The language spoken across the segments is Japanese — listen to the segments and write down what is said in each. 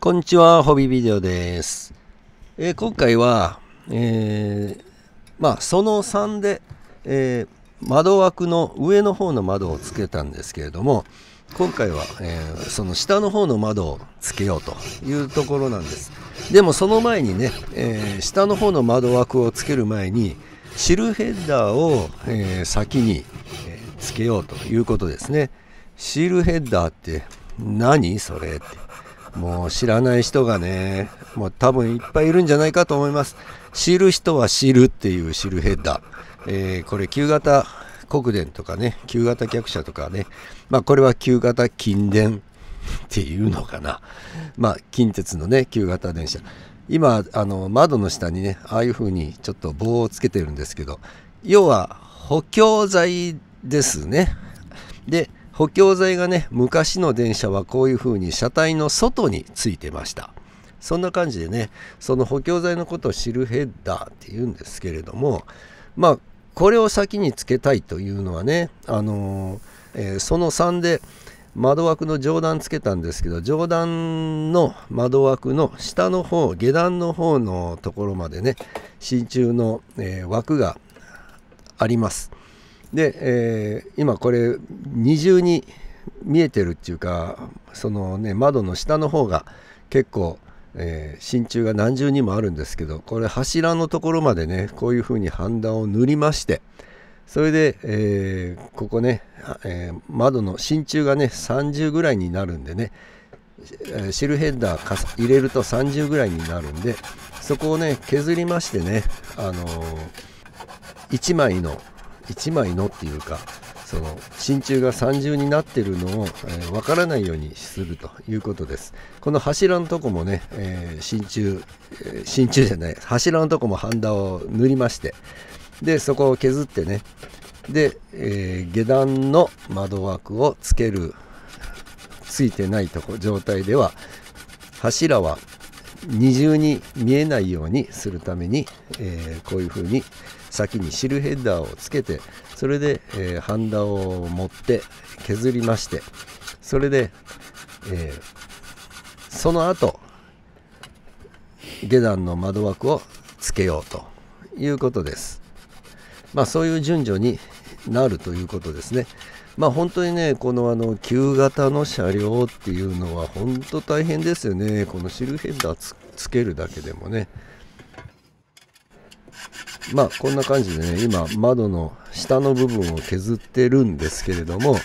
こんにちは、ホビービデオです。えー、今回は、えー、まあ、その3で、えー、窓枠の上の方の窓をつけたんですけれども、今回は、えその下の方の窓をつけようというところなんです。でもその前にね、え下の方の窓枠をつける前に、シルヘッダーを、え先に、えつけようということですね。シルヘッダーって何それってもう知らない人がね、もう多分いっぱいいるんじゃないかと思います。知る人は知るっていう知るヘッダー。えー、これ旧型国電とかね、旧型客車とかね、まあこれは旧型近電っていうのかな。まあ近鉄のね、旧型電車。今、あの窓の下にね、ああいう風にちょっと棒をつけてるんですけど、要は補強材ですね。で、補強材がね昔の電車はこういう風に車体の外についてましたそんな感じでねその補強材のことをシルヘッダーっていうんですけれどもまあこれを先につけたいというのはねあのー、えー、その3で窓枠の上段つけたんですけど上段の窓枠の下の方下段の方のところまでね真鍮の、えー、枠があります。で、えー、今これ二重に見えてるっていうかそのね窓の下の方が結構、えー、真鍮が何重にもあるんですけどこれ柱のところまでねこういうふうに判断を塗りましてそれで、えー、ここね、えー、窓の真鍮がね30ぐらいになるんでねシルヘッダー入れると30ぐらいになるんでそこをね削りましてねあの1枚の1枚のっていうかその真鍮が三重になってるのをわ、えー、からないようにするということですこの柱のとこもね、えー、真鍮、えー、真鍮じゃない柱のとこもハンダを塗りましてでそこを削ってねで、えー、下段の窓枠をつけるついてないとこ状態では柱は二重に見えないようにするために、えー、こういうふうに先にシルヘッダーをつけてそれで、えー、ハンダを持って削りましてそれで、えー、その後下段の窓枠をつけようということです。まあ、そういう順序になるということですね。まあ、本当にね、このあの旧型の車両っていうのは本当大変ですよね。このシルヘッダーつけるだけでもね。まあこんな感じでね今窓の下の部分を削ってるんですけれども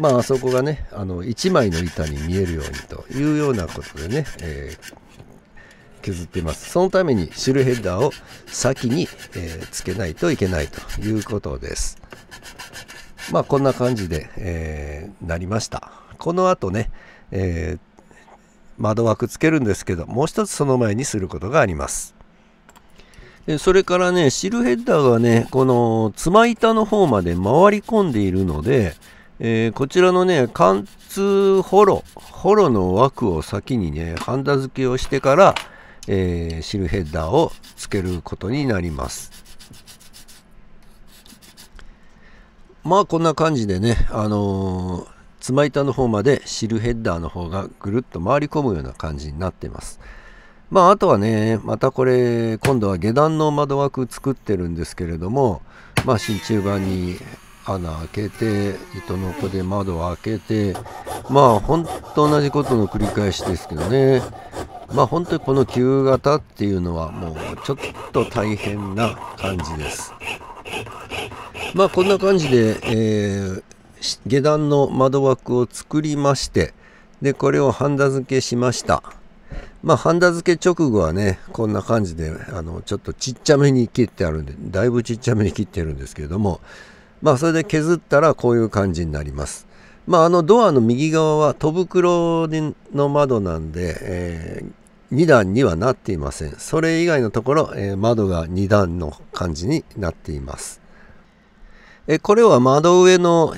まああそこがねあの1枚の板に見えるようにというようなことでね、えー、削っていますそのためにシルヘッダーを先に、えー、つけないといけないということですまあこんな感じで、えー、なりましたこの後ね、え窓枠つけるんですけどもう一つその前にすることがありますでそれからね、シルヘッダーがね、このつま板の方まで回り込んでいるので、えー、こちらのね、貫通ホロ、ホロの枠を先にね、ハンダ付けをしてから、えー、シルヘッダーを付けることになります。まあこんな感じでね、あのー、ま板の方までシルヘッダーの方がぐるっと回り込むような感じになってます。まあ、あとはね、またこれ、今度は下段の窓枠作ってるんですけれども、まあ、真鍮板に穴開けて、糸の子で窓を開けて、まあ、ほんと同じことの繰り返しですけどね、まあ、本当にこの旧型っていうのは、もうちょっと大変な感じです。まあ、こんな感じで、えー、下段の窓枠を作りまして、で、これをハンダ付けしました。まあ、ハンダ付け直後はね、こんな感じで、あの、ちょっとちっちゃめに切ってあるんで、だいぶちっちゃめに切ってるんですけれども、まあ、それで削ったらこういう感じになります。まあ、あのドアの右側は戸袋の窓なんで、えー、2段にはなっていません。それ以外のところ、えー、窓が2段の感じになっています。えー、これは窓上の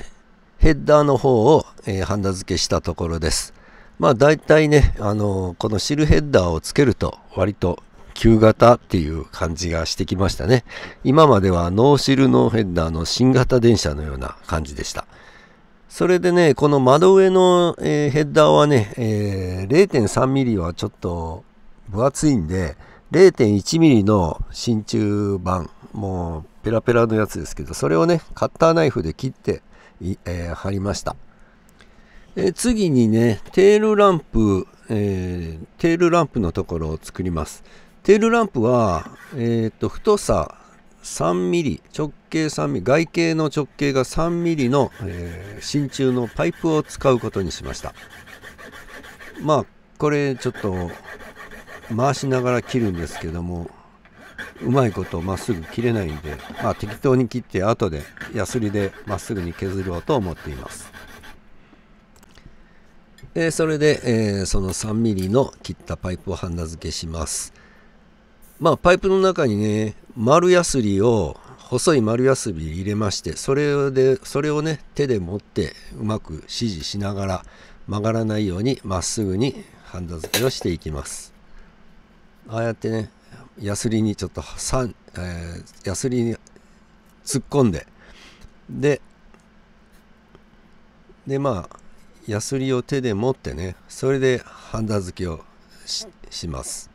ヘッダーの方を、えー、ハンダ付けしたところです。まあ大体ね、あのこのシルヘッダーをつけると割と旧型っていう感じがしてきましたね。今まではノーシルノーヘッダーの新型電車のような感じでした。それでね、この窓上の、えー、ヘッダーはね、えー、0.3 m m はちょっと分厚いんで、0.1 m m の真鍮板、もうペラペラのやつですけど、それをね、カッターナイフで切って、えー、貼りました。え次にね、テールランプ、えー、テールランプのところを作ります。テールランプは、えー、っと、太さ3 m m 直径3 m m 外径の直径が3 m m の、えー、真鍮のパイプを使うことにしました。まあ、これちょっと回しながら切るんですけども、うまいことまっすぐ切れないんで、まあ、適当に切って後でヤスリでまっすぐに削ろうと思っています。えー、それで、えー、その 3mm の切ったパイプをハンダ付けします。まあ、パイプの中にね、丸やすりを、細い丸やすり入れまして、それで、それをね、手で持って、うまく指示しながら、曲がらないように、まっすぐにハンダ付けをしていきます。ああやってね、やすりにちょっと、3えー、やすりに突っ込んで、で、で、まあ、ヤスリを手で持ってねそれでハンダ付けをしします。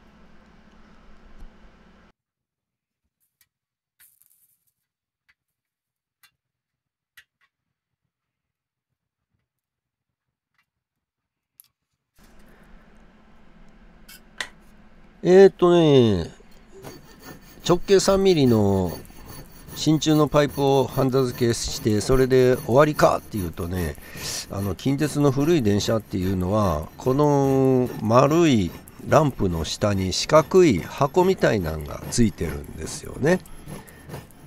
えー、っとね、直径3ミリの真鍮のパイプをハンダ付けしてそれで終わりかっていうとねあの近鉄の古い電車っていうのはこの丸いランプの下に四角い箱みたいなんがついてるんですよね。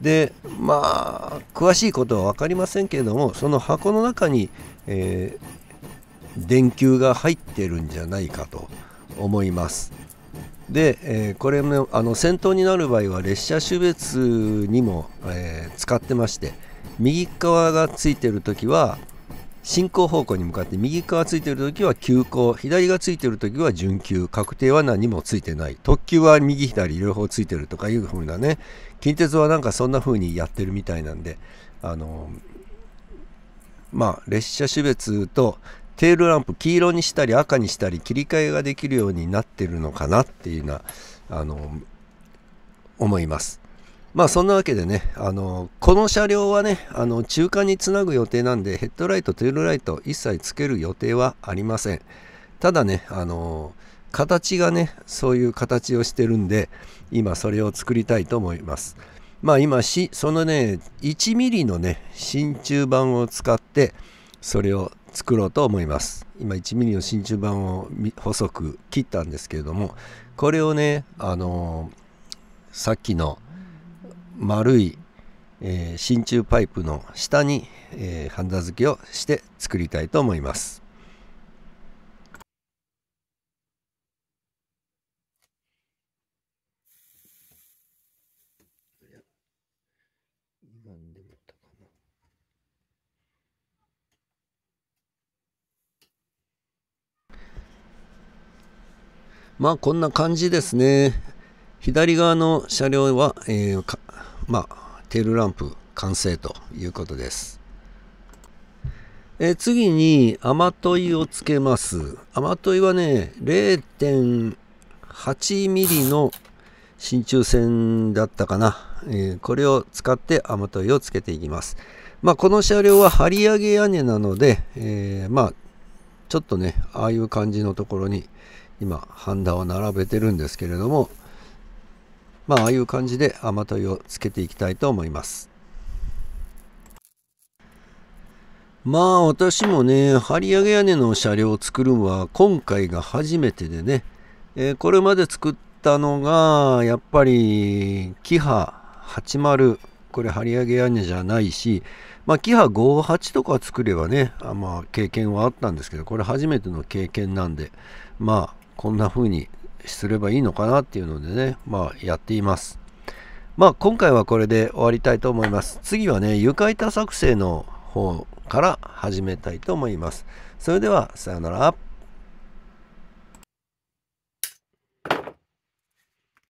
でまあ詳しいことは分かりませんけれどもその箱の中に、えー、電球が入ってるんじゃないかと思います。で、えー、これもあの先頭になる場合は列車種別にも、えー、使ってまして右側がついてる時は進行方向に向かって右側ついてる時は急行左がついてる時は準急確定は何もついてない特急は右左両方ついてるとかいう風なね近鉄はなんかそんな風にやってるみたいなんであのまあ列車種別とテールランプ黄色にしたり赤にしたり切り替えができるようになってるのかなっていうなあの思います。まあそんなわけでね、あのこの車両はね、あの中間につなぐ予定なんでヘッドライト、テールライト一切つける予定はありません。ただね、あの形がね、そういう形をしてるんで、今それを作りたいと思います。まあ今し、そのね、1 m m のね、真鍮板を使って、それを作ろうと思います今 1mm の真鍮板を細く切ったんですけれどもこれをねあのー、さっきの丸い、えー、真鍮パイプの下に、えー、ハンダ付けをして作りたいと思いますまあこんな感じですね。左側の車両は、えー、まあ、テールランプ完成ということです。えー、次に雨問いをつけます。雨問いはね、0.8ミリの真鍮線だったかな。えー、これを使って雨問いをつけていきます。まあ、この車両は張り上げ屋根なので、えまあ、ちょっとね、ああいう感じのところに、今、ハンダを並べてるんですけれども、まあ、ああいう感じで雨問いをつけていきたいと思います。まあ、私もね、張り上げ屋根の車両を作るのは今回が初めてでね、えー、これまで作ったのが、やっぱり、キハ80、これ張り上げ屋根じゃないし、まあ、キハ58とか作ればね、あまあ、経験はあったんですけど、これ初めての経験なんで、まあ、こんな風にすればいいのかなっていうのでね、まあやっています。まあ今回はこれで終わりたいと思います。次はね、床板作成の方から始めたいと思います。それでは、さようなら。